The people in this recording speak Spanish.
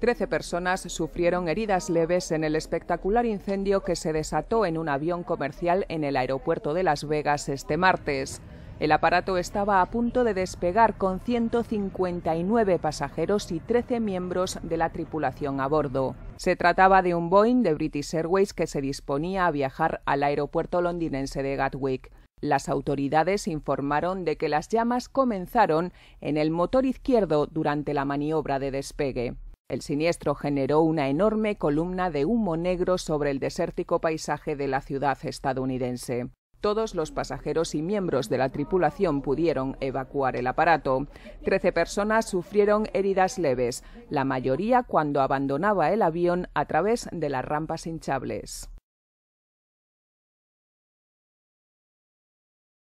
Trece personas sufrieron heridas leves en el espectacular incendio que se desató en un avión comercial en el aeropuerto de Las Vegas este martes. El aparato estaba a punto de despegar con 159 pasajeros y 13 miembros de la tripulación a bordo. Se trataba de un Boeing de British Airways que se disponía a viajar al aeropuerto londinense de Gatwick. Las autoridades informaron de que las llamas comenzaron en el motor izquierdo durante la maniobra de despegue. El siniestro generó una enorme columna de humo negro sobre el desértico paisaje de la ciudad estadounidense. Todos los pasajeros y miembros de la tripulación pudieron evacuar el aparato. Trece personas sufrieron heridas leves, la mayoría cuando abandonaba el avión a través de las rampas hinchables.